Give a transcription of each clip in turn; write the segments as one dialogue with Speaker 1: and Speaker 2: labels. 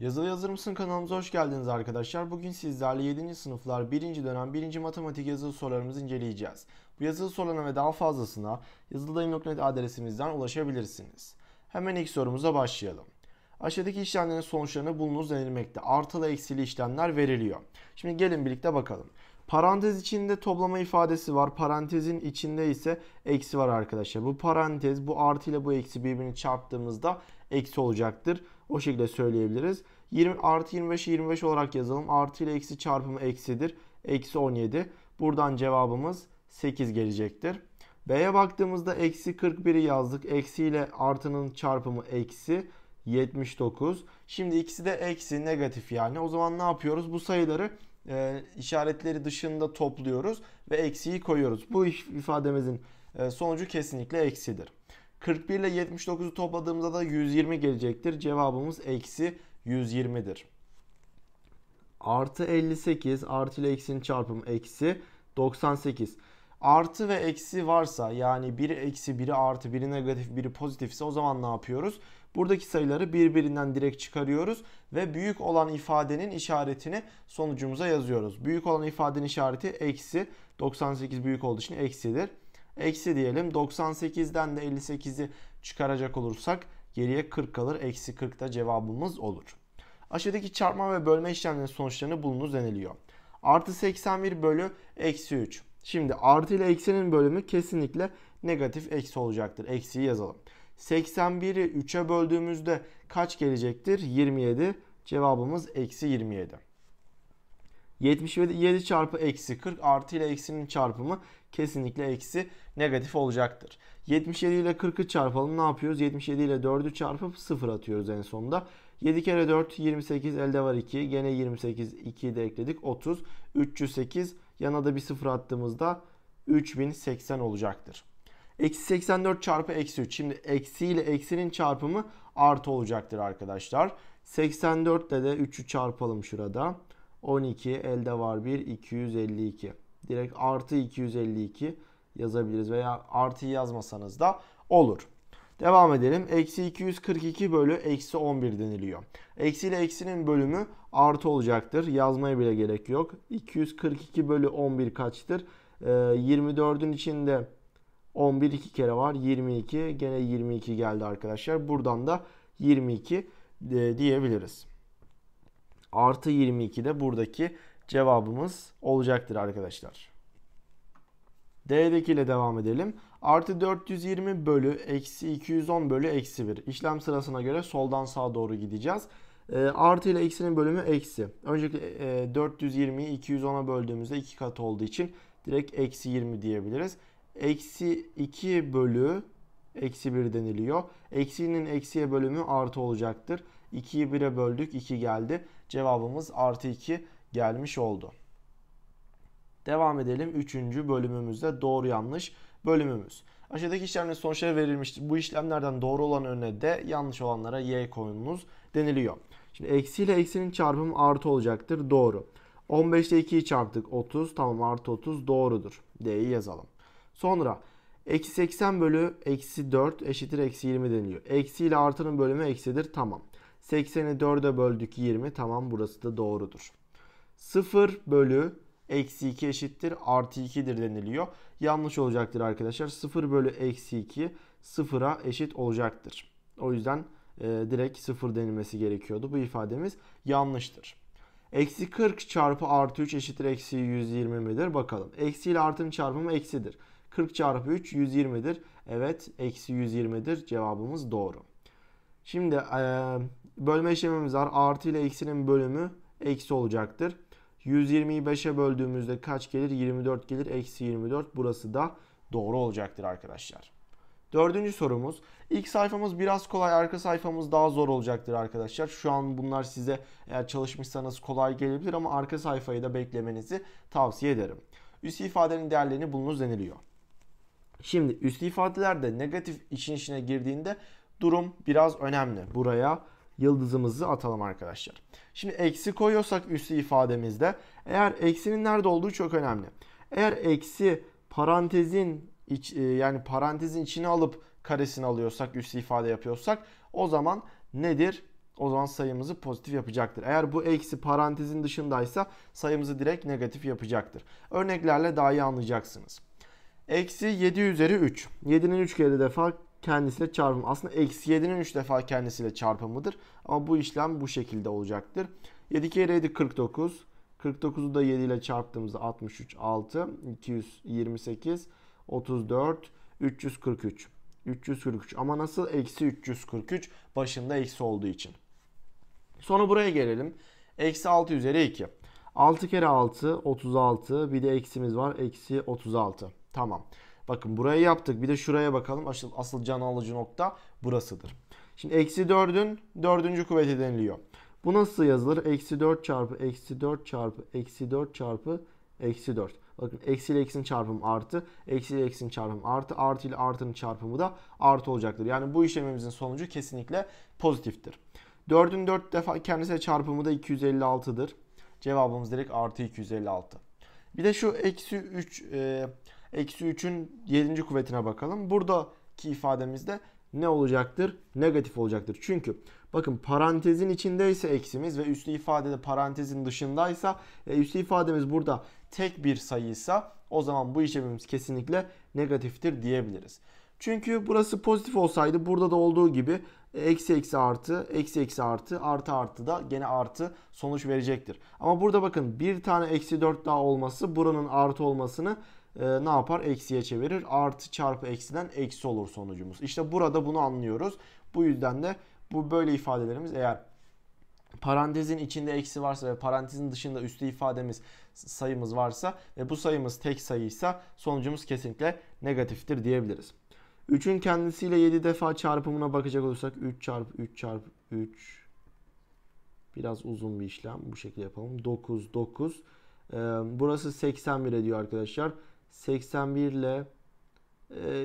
Speaker 1: Yazılı Yazır mısın kanalımıza hoş geldiniz arkadaşlar. Bugün sizlerle 7. sınıflar 1. dönem 1. matematik yazılı sorularımızı inceleyeceğiz. Bu yazılı sorularına ve daha fazlasına yazıldayım.net adresimizden ulaşabilirsiniz. Hemen ilk sorumuza başlayalım. Aşağıdaki işlemlerin sonuçlarını bulunuz denilmekte. Artılı eksili işlemler veriliyor. Şimdi gelin birlikte bakalım. Parantez içinde toplama ifadesi var. Parantezin içinde ise eksi var arkadaşlar. Bu parantez bu artı ile bu eksi birbirini çarptığımızda eksi olacaktır. O şekilde söyleyebiliriz. 20, artı 25'i 25 olarak yazalım. Artı ile eksi çarpımı eksidir. Eksi 17. Buradan cevabımız 8 gelecektir. B'ye baktığımızda eksi 41'i yazdık. Eksi ile artının çarpımı eksi 79. Şimdi ikisi de eksi negatif yani. O zaman ne yapıyoruz? Bu sayıları e, işaretleri dışında topluyoruz ve eksiyi koyuyoruz. Bu ifademizin e, sonucu kesinlikle eksidir. 41 ile 79'u topladığımızda da 120 gelecektir. Cevabımız eksi 120'dir. Artı 58 artı ile eksinin çarpımı eksi 98. Artı ve eksi varsa yani biri eksi biri artı biri negatif biri pozitifse o zaman ne yapıyoruz? Buradaki sayıları birbirinden direkt çıkarıyoruz ve büyük olan ifadenin işaretini sonucumuza yazıyoruz. Büyük olan ifadenin işareti eksi 98 büyük olduğu için eksidir. Eksi diyelim 98'den de 58'i çıkaracak olursak geriye 40 kalır. Eksi 40 da cevabımız olur. Aşağıdaki çarpma ve bölme işlemlerinin sonuçlarını bulunuz deniliyor. Artı 81 bölü eksi 3. Şimdi artı ile eksenin bölümü kesinlikle negatif eksi olacaktır. Eksiyi yazalım. 81'i 3'e böldüğümüzde kaç gelecektir? 27. Cevabımız eksi 27. 77 çarpı eksi 40 artı ile eksinin çarpımı kesinlikle eksi negatif olacaktır. 77 ile 40'ı çarpalım ne yapıyoruz? 77 ile 4'ü çarpıp 0 atıyoruz en sonunda. 7 kere 4 28 elde var 2. Gene 28 2'yi de ekledik 30. 308 yana da bir 0 attığımızda 3080 olacaktır. Eksi 84 çarpı eksi 3. Şimdi eksi ile eksinin çarpımı artı olacaktır arkadaşlar. 84 ile de 3'ü çarpalım şurada. 12 elde var 1 252. Direkt artı 252 yazabiliriz veya artıyı yazmasanız da olur. Devam edelim. Eksi 242 bölü eksi 11 deniliyor. Eksi ile eksinin bölümü artı olacaktır. Yazmaya bile gerek yok. 242 bölü 11 kaçtır? Ee, 24'ün içinde 11 iki kere var. 22 gene 22 geldi arkadaşlar. Buradan da 22 e, diyebiliriz artı 22 de buradaki cevabımız olacaktır arkadaşlar. D'deki ile devam edelim. Artı 420 bölü eksi 210 bölü eksi 1. İşlem sırasına göre soldan sağa doğru gideceğiz. E, artı ile eksinin bölümü eksi. Öncelikle e, 420'yi 210'a böldüğümüzde 2 kat olduğu için direkt eksi 20 diyebiliriz. Eksi 2 bölü eksi 1 deniliyor. Eksinin eksiye bölümü artı olacaktır. 2'yi 1'e böldük 2 geldi. Cevabımız artı 2 gelmiş oldu. Devam edelim 3. bölümümüzde doğru yanlış bölümümüz. Aşağıdaki işlemlerin sonuçları verilmiştir. Bu işlemlerden doğru olan önüne de yanlış olanlara y koyunuz deniliyor. Şimdi eksi ile eksinin çarpımı artı olacaktır. Doğru. 15 ile 2'yi çarptık. 30 tamam artı 30 doğrudur. D'yi yazalım. Sonra eksi 80 bölü eksi 4 eşittir eksi 20 deniliyor. Eksi ile artının bölümü eksidir. Tamam. 80'i 4'e böldük 20. Tamam burası da doğrudur. 0 bölü eksi 2 eşittir artı 2'dir deniliyor. Yanlış olacaktır arkadaşlar. 0 bölü eksi 2 sıfıra eşit olacaktır. O yüzden e, direkt 0 denilmesi gerekiyordu. Bu ifademiz yanlıştır. Eksi 40 çarpı artı 3 eşittir eksi 120 midir? Bakalım. Eksi ile artının çarpımı eksidir. 40 çarpı 3 120'dir. Evet eksi 120'dir. Cevabımız doğru. Şimdi e, Bölme işlemimiz var. Artı ile eksinin bölümü eksi olacaktır. 120'yi 5'e böldüğümüzde kaç gelir? 24 gelir. Eksi 24. Burası da doğru olacaktır arkadaşlar. Dördüncü sorumuz. İlk sayfamız biraz kolay, arka sayfamız daha zor olacaktır arkadaşlar. Şu an bunlar size eğer çalışmışsanız kolay gelebilir ama arka sayfayı da beklemenizi tavsiye ederim. Üst ifadenin değerlerini bulunuz deniliyor. Şimdi üst ifadelerde negatif için içine girdiğinde durum biraz önemli. Buraya yıldızımızı atalım arkadaşlar. Şimdi eksi koyuyorsak üstü ifademizde eğer eksinin nerede olduğu çok önemli. Eğer eksi parantezin iç, e, yani parantezin içine alıp karesini alıyorsak üstü ifade yapıyorsak o zaman nedir? O zaman sayımızı pozitif yapacaktır. Eğer bu eksi parantezin dışındaysa sayımızı direkt negatif yapacaktır. Örneklerle daha iyi anlayacaksınız. Eksi 7 üzeri 3. 7'nin 3 kere defa kendisiyle çarpımı. Aslında eksi 7'nin 3 defa kendisiyle çarpımıdır. Ama bu işlem bu şekilde olacaktır. 7 kere 7 49. 49'u da 7 ile çarptığımızda 63, 6, 228, 34, 343. 343 ama nasıl? Eksi 343 başında eksi olduğu için. Sonra buraya gelelim. Eksi 6 üzeri 2. 6 kere 6 36 bir de eksimiz var eksi 36. Tamam. Bakın burayı yaptık. Bir de şuraya bakalım. Asıl, asıl can alıcı nokta burasıdır. Şimdi eksi 4'ün dördüncü kuvveti deniliyor. Bu nasıl yazılır? Eksi 4 çarpı eksi 4 çarpı eksi 4 çarpı eksi 4. Bakın eksi ile eksi'nin çarpımı artı. Eksi ile eksi'nin çarpımı artı. Artı ile artının çarpımı da artı olacaktır. Yani bu işlemimizin sonucu kesinlikle pozitiftir. 4'ün 4 defa kendisine çarpımı da 256'dır. Cevabımız direkt artı 256. Bir de şu eksi 3 e, Eksi 3'ün 7. kuvvetine bakalım. Buradaki ifademizde ne olacaktır? Negatif olacaktır. Çünkü bakın parantezin içindeyse eksimiz ve üslü ifadede parantezin dışındaysa e, üslü ifademiz burada tek bir sayıysa o zaman bu işlemimiz kesinlikle negatiftir diyebiliriz. Çünkü burası pozitif olsaydı burada da olduğu gibi e, eksi eksi artı, eksi eksi artı, artı artı da gene artı sonuç verecektir. Ama burada bakın bir tane eksi 4 daha olması buranın artı olmasını e, ne yapar? Eksiye çevirir. Artı çarpı eksiden eksi olur sonucumuz. İşte burada bunu anlıyoruz. Bu yüzden de bu böyle ifadelerimiz eğer parantezin içinde eksi varsa ve parantezin dışında üstü ifademiz sayımız varsa ve bu sayımız tek sayıysa sonucumuz kesinlikle negatiftir diyebiliriz. 3'ün kendisiyle 7 defa çarpımına bakacak olursak 3 çarpı 3 çarpı 3 biraz uzun bir işlem bu şekilde yapalım. 9 9 ee, burası 81 ediyor arkadaşlar. 81 ile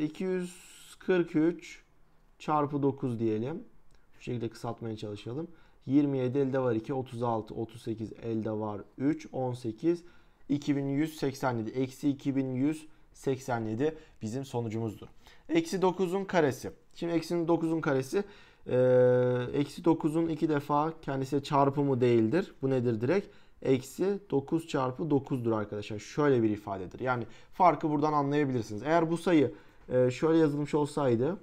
Speaker 1: 243 e, çarpı 9 diyelim. Bu şekilde kısaltmaya çalışalım. 27 elde var 2, 36, 38 elde var 3, 18, 2187. Eksi 2187 bizim sonucumuzdur. Eksi 9'un karesi. Şimdi eksi 9'un karesi e, eksi 9'un iki defa kendisi çarpımı değildir. Bu nedir direkt? eksi 9 çarpı 9'dur arkadaşlar. Şöyle bir ifadedir. Yani farkı buradan anlayabilirsiniz. Eğer bu sayı e, şöyle yazılmış olsaydı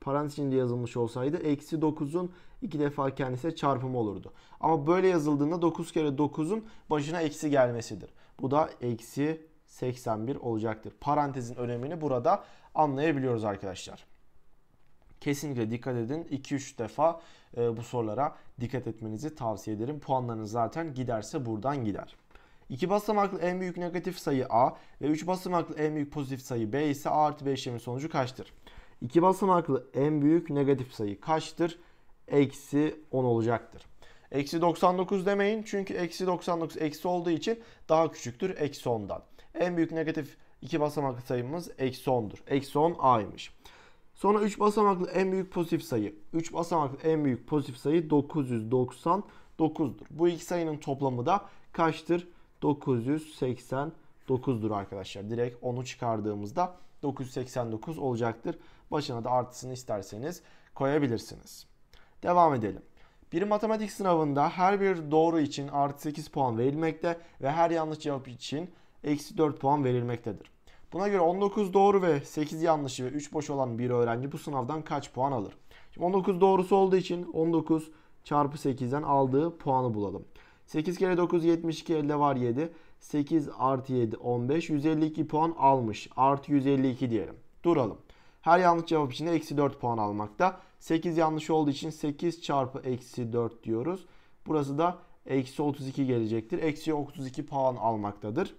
Speaker 1: parantez içinde yazılmış olsaydı eksi 9'un iki defa kendisine çarpımı olurdu. Ama böyle yazıldığında 9 kere 9'un başına eksi gelmesidir. Bu da eksi 81 olacaktır. Parantezin önemini burada anlayabiliyoruz arkadaşlar kesinlikle dikkat edin. 2-3 defa e, bu sorulara dikkat etmenizi tavsiye ederim. Puanlarınız zaten giderse buradan gider. 2 basamaklı en büyük negatif sayı A ve 3 basamaklı en büyük pozitif sayı B ise A artı B işlemin sonucu kaçtır? 2 basamaklı en büyük negatif sayı kaçtır? Eksi 10 olacaktır. Eksi 99 demeyin çünkü eksi 99 eksi olduğu için daha küçüktür eksi 10'dan. En büyük negatif 2 basamaklı sayımız eksi 10'dur. Eksi 10 A'ymış. Sonra 3 basamaklı en büyük pozitif sayı. 3 basamaklı en büyük pozitif sayı 999'dur. Bu iki sayının toplamı da kaçtır? 989'dur arkadaşlar. Direkt onu çıkardığımızda 989 olacaktır. Başına da artısını isterseniz koyabilirsiniz. Devam edelim. Bir matematik sınavında her bir doğru için artı 8 puan verilmekte ve her yanlış cevap için eksi 4 puan verilmektedir. Buna göre 19 doğru ve 8 yanlışı ve 3 boş olan bir öğrenci bu sınavdan kaç puan alır? Şimdi 19 doğrusu olduğu için 19 çarpı 8'den aldığı puanı bulalım. 8 kere 9 72 elde var 7. 8 artı 7 15 152 puan almış. Artı 152 diyelim. Duralım. Her yanlış cevap için de eksi 4 puan almakta. 8 yanlış olduğu için 8 çarpı eksi 4 diyoruz. Burası da eksi 32 gelecektir. Eksi 32 puan almaktadır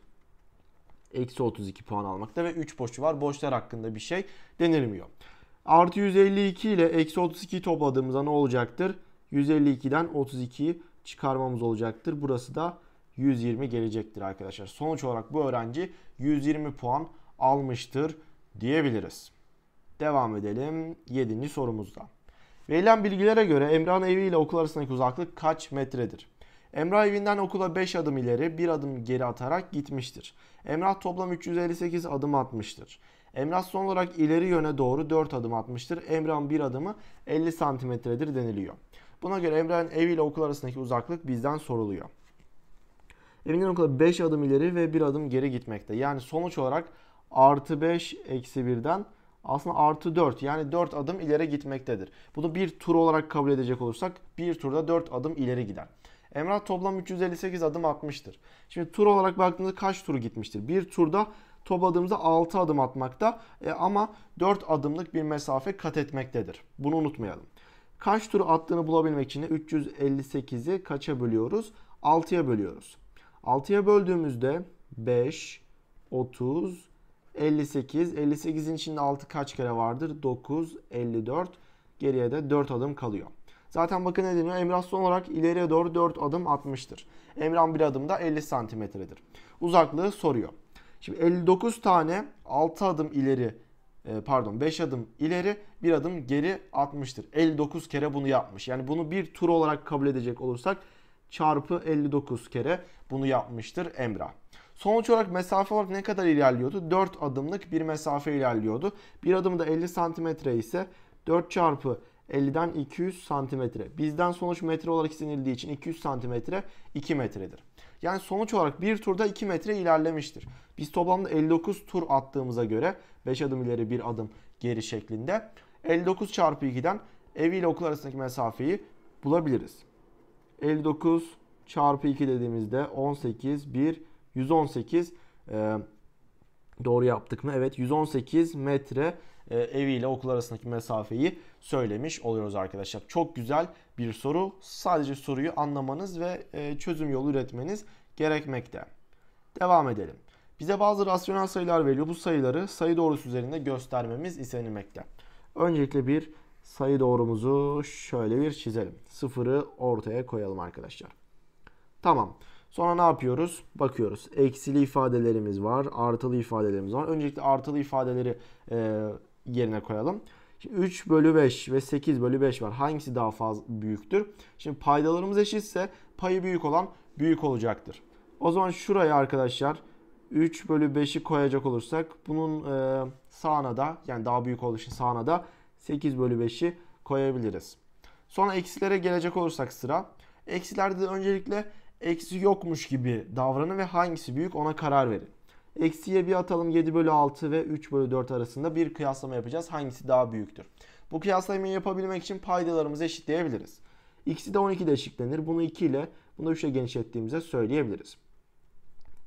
Speaker 1: eksi 32 puan almakta ve 3 boşu var. Boşlar hakkında bir şey denilmiyor. Artı 152 ile eksi 32'yi topladığımızda ne olacaktır? 152'den 32'yi çıkarmamız olacaktır. Burası da 120 gelecektir arkadaşlar. Sonuç olarak bu öğrenci 120 puan almıştır diyebiliriz. Devam edelim 7. sorumuzda. Verilen bilgilere göre Emrah'ın evi ile okul arasındaki uzaklık kaç metredir? Emrah evinden okula 5 adım ileri, 1 adım geri atarak gitmiştir. Emrah toplam 358 adım atmıştır. Emrah son olarak ileri yöne doğru 4 adım atmıştır. Emrah'ın bir adımı 50 santimetredir deniliyor. Buna göre Emrah'ın ev ile okul arasındaki uzaklık bizden soruluyor. Evinden okula 5 adım ileri ve 1 adım geri gitmekte. Yani sonuç olarak artı 5 eksi 1'den aslında artı 4 yani 4 adım ileri gitmektedir. Bunu bir tur olarak kabul edecek olursak bir turda 4 adım ileri gider. Emrah toplam 358 adım atmıştır. Şimdi tur olarak baktığımızda kaç tur gitmiştir? Bir turda topladığımızda 6 adım atmakta e, ama 4 adımlık bir mesafe kat etmektedir. Bunu unutmayalım. Kaç tur attığını bulabilmek için 358'i kaça bölüyoruz? 6'ya bölüyoruz. 6'ya böldüğümüzde 5, 30, 58. 58'in içinde 6 kaç kere vardır? 9, 54. Geriye de 4 adım kalıyor. Zaten bakın ne deniyor? Emrah son olarak ileriye doğru 4 adım atmıştır. Emrah bir adımda 50 santimetredir. Uzaklığı soruyor. Şimdi 59 tane 6 adım ileri e, pardon 5 adım ileri bir adım geri atmıştır. 59 kere bunu yapmış. Yani bunu bir tur olarak kabul edecek olursak çarpı 59 kere bunu yapmıştır Emrah. Sonuç olarak mesafe olarak ne kadar ilerliyordu? 4 adımlık bir mesafe ilerliyordu. Bir adımda 50 santimetre ise 4 çarpı 50'den 200 santimetre. Bizden sonuç metre olarak istenildiği için 200 santimetre 2 metredir. Yani sonuç olarak bir turda 2 metre ilerlemiştir. Biz toplamda 59 tur attığımıza göre 5 adım ileri 1 adım geri şeklinde 59 çarpı 2'den ev ile okul arasındaki mesafeyi bulabiliriz. 59 çarpı 2 dediğimizde 18, 1, 118 e, doğru yaptık mı? Evet 118 metre e, evi ile okul arasındaki mesafeyi söylemiş oluyoruz arkadaşlar. Çok güzel bir soru. Sadece soruyu anlamanız ve e, çözüm yolu üretmeniz gerekmekte. Devam edelim. Bize bazı rasyonel sayılar veriyor. Bu sayıları sayı doğrusu üzerinde göstermemiz istenilmekte. Öncelikle bir sayı doğrumuzu şöyle bir çizelim. Sıfırı ortaya koyalım arkadaşlar. Tamam. Sonra ne yapıyoruz? Bakıyoruz. Eksili ifadelerimiz var. Artılı ifadelerimiz var. Öncelikle artılı ifadeleri e, yerine koyalım. 3 bölü 5 ve 8 bölü 5 var. Hangisi daha fazla büyüktür? Şimdi paydalarımız eşitse payı büyük olan büyük olacaktır. O zaman şuraya arkadaşlar 3 bölü 5'i koyacak olursak bunun e, sağına da yani daha büyük oluşun sağına da 8 bölü 5'i koyabiliriz. Sonra eksilere gelecek olursak sıra. Eksilerde de öncelikle eksi yokmuş gibi davranın ve hangisi büyük ona karar verin. Eksiye bir atalım 7 bölü 6 ve 3 bölü 4 arasında bir kıyaslama yapacağız. Hangisi daha büyüktür? Bu kıyaslamayı yapabilmek için paydalarımızı eşitleyebiliriz. X'i de 12 ile eşitlenir. Bunu 2 ile bunu 3'e genişlettiğimize söyleyebiliriz.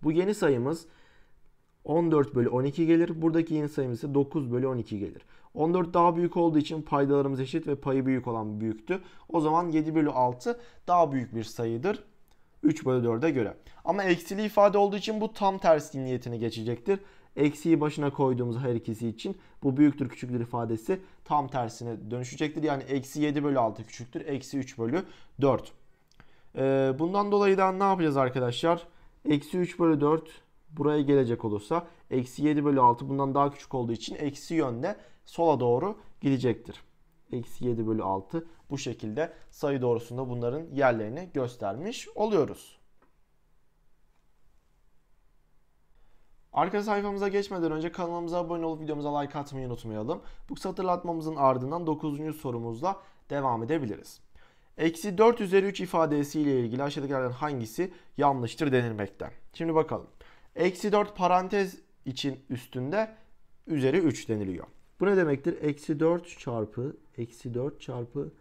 Speaker 1: Bu yeni sayımız 14 bölü 12 gelir. Buradaki yeni sayımız ise 9 bölü 12 gelir. 14 daha büyük olduğu için paydalarımız eşit ve payı büyük olan büyüktü. O zaman 7 bölü 6 daha büyük bir sayıdır. 3 bölü 4'e göre. Ama eksili ifade olduğu için bu tam tersi niyetine geçecektir. Eksiyi başına koyduğumuz her ikisi için bu büyüktür küçüktür ifadesi tam tersine dönüşecektir. Yani eksi 7 bölü 6 küçüktür. Eksi 3 bölü 4. Ee, bundan dolayı da ne yapacağız arkadaşlar? Eksi 3 bölü 4 buraya gelecek olursa eksi 7 bölü 6 bundan daha küçük olduğu için eksi yönde sola doğru gidecektir. Eksi 7 bölü 6 bu şekilde sayı doğrusunda bunların yerlerini göstermiş oluyoruz. Arka sayfamıza geçmeden önce kanalımıza abone olup videomuza like atmayı unutmayalım. Bu hatırlatmamızın ardından 9. sorumuzla devam edebiliriz. Eksi 4 üzeri 3 ifadesiyle ilgili aşağıdakilerden hangisi yanlıştır denilmekte. Şimdi bakalım. Eksi 4 parantez için üstünde üzeri 3 deniliyor. Bu ne demektir? Eksi 4 çarpı eksi 4 çarpı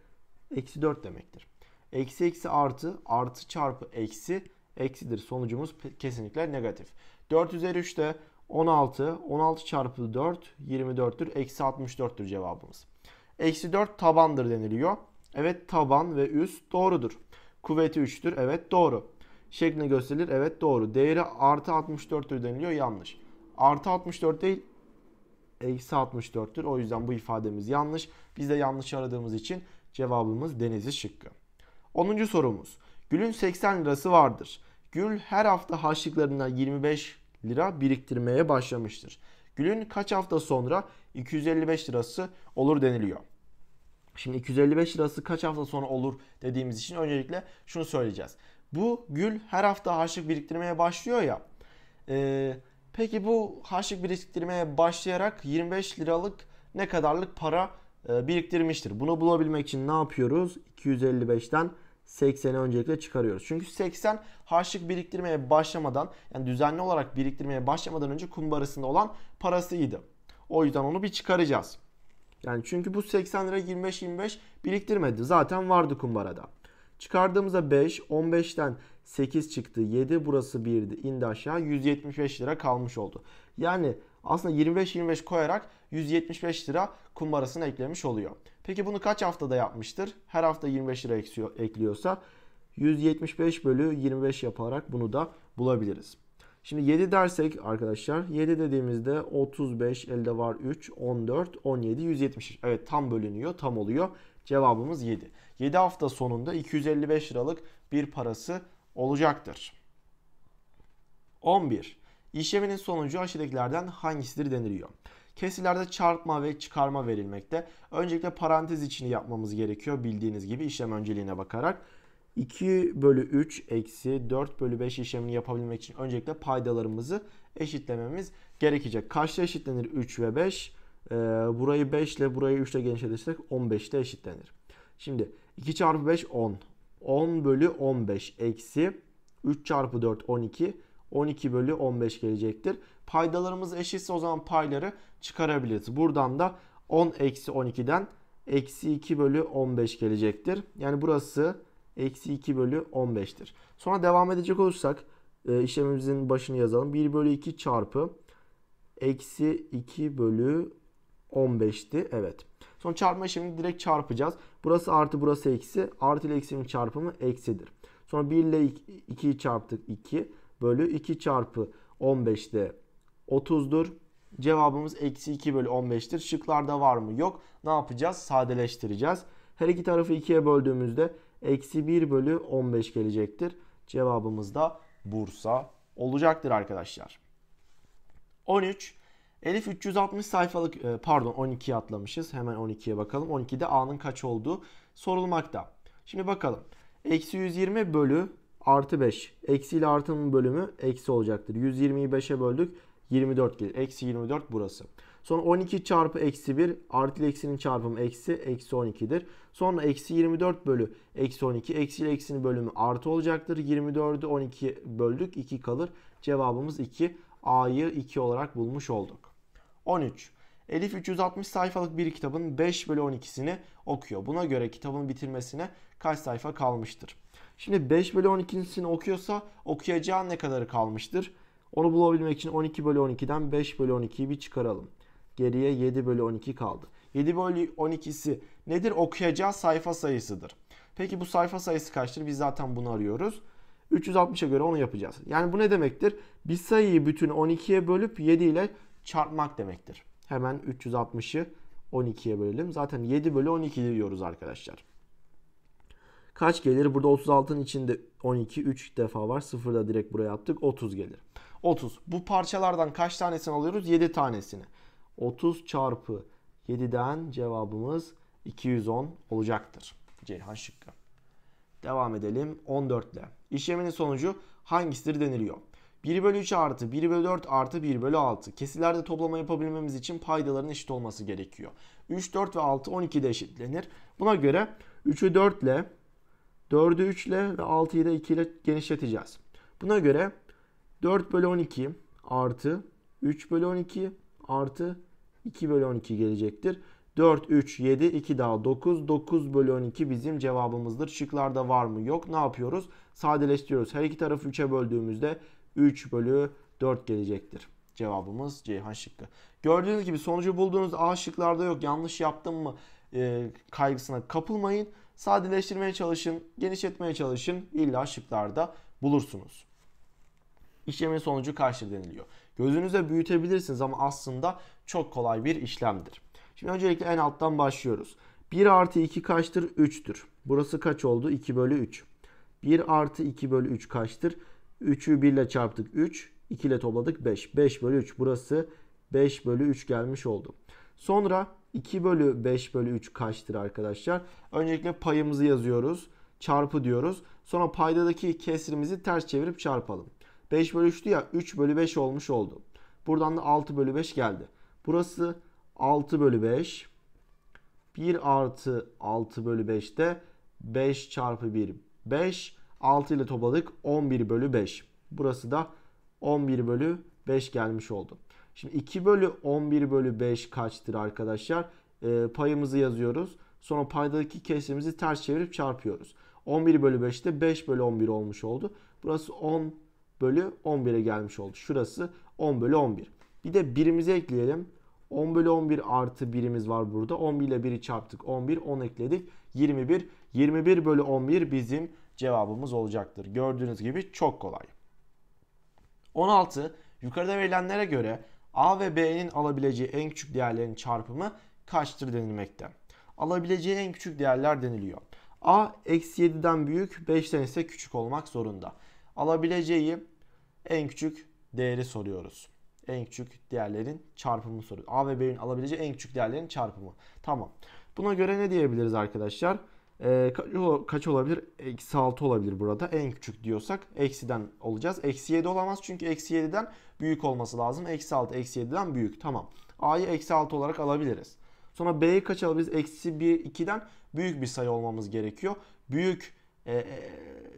Speaker 1: eksi 4 demektir. Eksi eksi artı artı çarpı eksi eksidir. Sonucumuz kesinlikle negatif. 4 üzeri 3 de 16. 16 çarpı 4 24'tür. Eksi 64'tür cevabımız. Eksi 4 tabandır deniliyor. Evet taban ve üst doğrudur. Kuvveti 3'tür. Evet doğru. Şeklinde gösterilir. Evet doğru. Değeri artı 64'tür deniliyor. Yanlış. Artı 64 değil eksi 64'tür. O yüzden bu ifademiz yanlış. Biz de yanlış aradığımız için Cevabımız denizi şıkkı. 10. sorumuz. Gül'ün 80 lirası vardır. Gül her hafta harçlıklarına 25 lira biriktirmeye başlamıştır. Gül'ün kaç hafta sonra 255 lirası olur deniliyor. Şimdi 255 lirası kaç hafta sonra olur dediğimiz için öncelikle şunu söyleyeceğiz. Bu Gül her hafta harçlık biriktirmeye başlıyor ya. Ee, peki bu harçlık biriktirmeye başlayarak 25 liralık ne kadarlık para e, biriktirmiştir. Bunu bulabilmek için ne yapıyoruz? 255'ten 80'i öncelikle çıkarıyoruz. Çünkü 80 harçlık biriktirmeye başlamadan yani düzenli olarak biriktirmeye başlamadan önce kumbarasında olan parasıydı. O yüzden onu bir çıkaracağız. Yani çünkü bu 80 lira 25-25 biriktirmedi. Zaten vardı kumbarada. Çıkardığımızda 5, 15'ten 8 çıktı. 7 burası 1'di. indi aşağı 175 lira kalmış oldu. Yani aslında 25-25 koyarak 175 lira kumbarasına eklemiş oluyor. Peki bunu kaç haftada yapmıştır? Her hafta 25 lira ekliyorsa 175 bölü 25 yaparak bunu da bulabiliriz. Şimdi 7 dersek arkadaşlar 7 dediğimizde 35 elde var 3 14 17 170 evet tam bölünüyor tam oluyor cevabımız 7. 7 hafta sonunda 255 liralık bir parası olacaktır. 11. İşleminin sonucu aşağıdakilerden hangisidir deniliyor. Kesirlerde çarpma ve çıkarma verilmekte. Öncelikle parantez içini yapmamız gerekiyor bildiğiniz gibi işlem önceliğine bakarak. 2 bölü 3 eksi 4 bölü 5 işlemini yapabilmek için öncelikle paydalarımızı eşitlememiz gerekecek. Kaçta eşitlenir 3 ve 5? Ee, burayı 5 ile burayı 3 ile genişletirsek 15 ile eşitlenir. Şimdi 2 çarpı 5 10. 10 bölü 15 eksi 3 çarpı 4 12. 12 bölü 15 gelecektir. Paydalarımız eşitse o zaman payları çıkarabiliriz. Buradan da 10 eksi 12'den eksi 2 bölü 15 gelecektir. Yani burası eksi 2 bölü 15'tir. Sonra devam edecek olursak e, işlemimizin başını yazalım. 1 bölü 2 çarpı eksi 2 bölü 15'ti. Evet. Sonra çarpma işlemini direkt çarpacağız. Burası artı burası eksi. Artı ile eksinin çarpımı eksidir. Sonra 1 ile 2'yi çarptık 2 bölü 2 çarpı 15'te 30'dur. Cevabımız eksi 2 bölü 15'tir. Şıklarda var mı? Yok. Ne yapacağız? Sadeleştireceğiz. Her iki tarafı 2'ye böldüğümüzde eksi 1 bölü 15 gelecektir. Cevabımız da Bursa olacaktır arkadaşlar. 13. Elif 360 sayfalık e, pardon 12'ye atlamışız. Hemen 12'ye bakalım. 12'de A'nın kaç olduğu sorulmakta. Şimdi bakalım. Eksi 120 bölü artı 5. Eksi ile artının bölümü eksi olacaktır. 120'yi 5'e böldük. 24 gelir. Eksi 24 burası. Sonra 12 çarpı eksi 1 artı ile eksinin çarpımı eksi eksi 12'dir. Sonra eksi 24 bölü eksi 12 eksi ile eksinin bölümü artı olacaktır. 24'ü 12 böldük 2 kalır. Cevabımız 2. A'yı 2 olarak bulmuş olduk. 13. Elif 360 sayfalık bir kitabın 5 bölü 12'sini okuyor. Buna göre kitabın bitirmesine kaç sayfa kalmıştır? Şimdi 5 bölü 12'sini okuyorsa okuyacağı ne kadarı kalmıştır? Onu bulabilmek için 12 bölü 12'den 5 bölü 12'yi bir çıkaralım. Geriye 7 bölü 12 kaldı. 7 bölü 12'si nedir? Okuyacağı sayfa sayısıdır. Peki bu sayfa sayısı kaçtır? Biz zaten bunu arıyoruz. 360'a göre onu yapacağız. Yani bu ne demektir? Bir sayıyı bütün 12'ye bölüp 7 ile çarpmak demektir. Hemen 360'ı 12'ye bölelim. Zaten 7 bölü 12 diyoruz arkadaşlar. Kaç gelir? Burada 36'nın içinde 12, 3 defa var. 0 da direkt buraya attık. 30 gelir. 30. Bu parçalardan kaç tanesini alıyoruz? 7 tanesini. 30 çarpı 7'den cevabımız 210 olacaktır. Ceyhan şıkkı. Devam edelim 14 ile. İşleminin sonucu hangisidir deniliyor? 1 bölü 3 artı 1 bölü 4 artı 1 bölü 6. Kesirlerde toplama yapabilmemiz için paydaların eşit olması gerekiyor. 3, 4 ve 6 de eşitlenir. Buna göre 3'ü 4 ile 4'ü 3 ile ve 6'yı da 2 ile genişleteceğiz. Buna göre 4 bölü 12 artı 3 bölü 12 artı 2 bölü 12 gelecektir. 4, 3, 7, 2 daha 9. 9 bölü 12 bizim cevabımızdır. Şıklarda var mı yok ne yapıyoruz? Sadeleştiriyoruz. Her iki tarafı 3'e böldüğümüzde 3 bölü 4 gelecektir. Cevabımız Ceyhan şıkkı. Gördüğünüz gibi sonucu bulduğunuz A şıklarda yok yanlış yaptım mı e, kaygısına kapılmayın sadeleştirmeye çalışın, genişletmeye çalışın. illa şıklarda bulursunuz. İşlemin sonucu karşı deniliyor. Gözünüzde büyütebilirsiniz ama aslında çok kolay bir işlemdir. Şimdi öncelikle en alttan başlıyoruz. 1 artı 2 kaçtır? 3'tür. Burası kaç oldu? 2 bölü 3. 1 artı 2 bölü 3 kaçtır? 3'ü 1 ile çarptık 3. 2 ile topladık 5. 5 bölü 3 burası 5 bölü 3 gelmiş oldu. Sonra 2 bölü 5 bölü 3 kaçtır arkadaşlar? Öncelikle payımızı yazıyoruz. Çarpı diyoruz. Sonra paydadaki kesrimizi ters çevirip çarpalım. 5 bölü 3'tü ya 3 bölü 5 olmuş oldu. Buradan da 6 bölü 5 geldi. Burası 6 bölü 5. 1 artı 6 bölü 5 de 5 çarpı 1 5. 6 ile topladık 11 bölü 5. Burası da 11 bölü 5 gelmiş oldu. Şimdi 2 bölü 11 bölü 5 kaçtır arkadaşlar? E, payımızı yazıyoruz. Sonra paydaki kesrimizi ters çevirip çarpıyoruz. 11 bölü 5'te 5 bölü 11 olmuş oldu. Burası 10 bölü 11'e gelmiş oldu. Şurası 10 bölü 11. Bir de birimizi ekleyelim. 10 bölü 11 artı birimiz var burada. 11 ile 1'i çarptık. 11, 10 ekledik. 21. 21 bölü 11 bizim cevabımız olacaktır. Gördüğünüz gibi çok kolay. 16. Yukarıda verilenlere göre A ve B'nin alabileceği en küçük değerlerin çarpımı kaçtır denilmekte. Alabileceği en küçük değerler deniliyor. A eksi 7'den büyük 5'ten ise küçük olmak zorunda. Alabileceği en küçük değeri soruyoruz. En küçük değerlerin çarpımı soruyoruz. A ve B'nin alabileceği en küçük değerlerin çarpımı. Tamam. Buna göre ne diyebiliriz arkadaşlar? Ee, kaç olabilir? Eksi 6 olabilir burada. En küçük diyorsak eksiden olacağız. Eksi 7 olamaz çünkü eksi 7'den büyük olması lazım. Eksi 6 eksi 7'den büyük. Tamam. A'yı eksi 6 olarak alabiliriz. Sonra B'yi kaç alabiliriz? Eksi 1 2'den büyük bir sayı olmamız gerekiyor. Büyük e, e,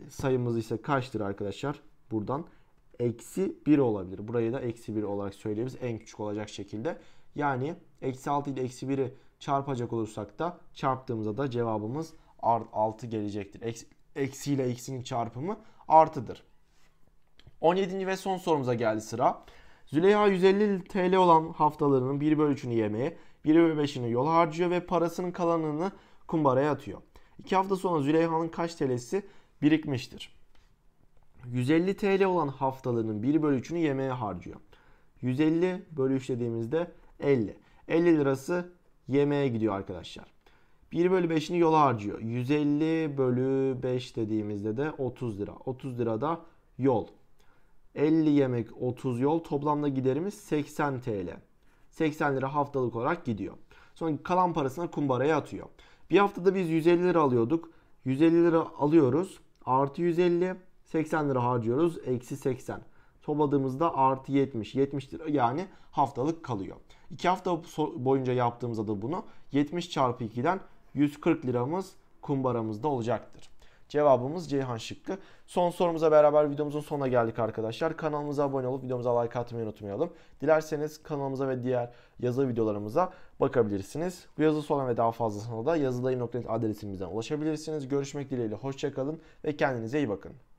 Speaker 1: sayımız ise kaçtır arkadaşlar? Buradan eksi 1 olabilir. Burayı da eksi 1 olarak söyleyebiliriz. En küçük olacak şekilde. Yani eksi 6 ile eksi 1'i çarpacak olursak da çarptığımızda da cevabımız 6 gelecektir. Eksi, eksi ile eksinin çarpımı artıdır. 17. ve son sorumuza geldi sıra. Züleyha 150 TL olan haftalarının 1 bölü 3'ünü yemeği, 1 bölü 5'ini yol harcıyor ve parasının kalanını kumbaraya atıyor. 2 hafta sonra Züleyha'nın kaç TL'si birikmiştir? 150 TL olan haftalarının 1 bölü 3'ünü yemeğe harcıyor. 150 bölü 3 dediğimizde 50. 50 lirası yemeğe gidiyor arkadaşlar. 1 bölü 5'ini yola harcıyor. 150 bölü 5 dediğimizde de 30 lira. 30 lira da yol. 50 yemek 30 yol toplamda giderimiz 80 TL. 80 lira haftalık olarak gidiyor. Sonra kalan parasını kumbaraya atıyor. Bir haftada biz 150 lira alıyorduk. 150 lira alıyoruz. Artı 150. 80 lira harcıyoruz. Eksi 80. Topladığımızda artı 70. 70 lira yani haftalık kalıyor. 2 hafta boyunca yaptığımızda da bunu 70 çarpı 2'den 140 liramız kumbaramızda olacaktır. Cevabımız Ceyhan şıkkı. Son sorumuza beraber videomuzun sonuna geldik arkadaşlar. Kanalımıza abone olup videomuza like atmayı unutmayalım. Dilerseniz kanalımıza ve diğer yazılı videolarımıza bakabilirsiniz. Bu yazısı olan ve daha fazlasına da yazılayım.net adresimizden ulaşabilirsiniz. Görüşmek dileğiyle hoşçakalın ve kendinize iyi bakın.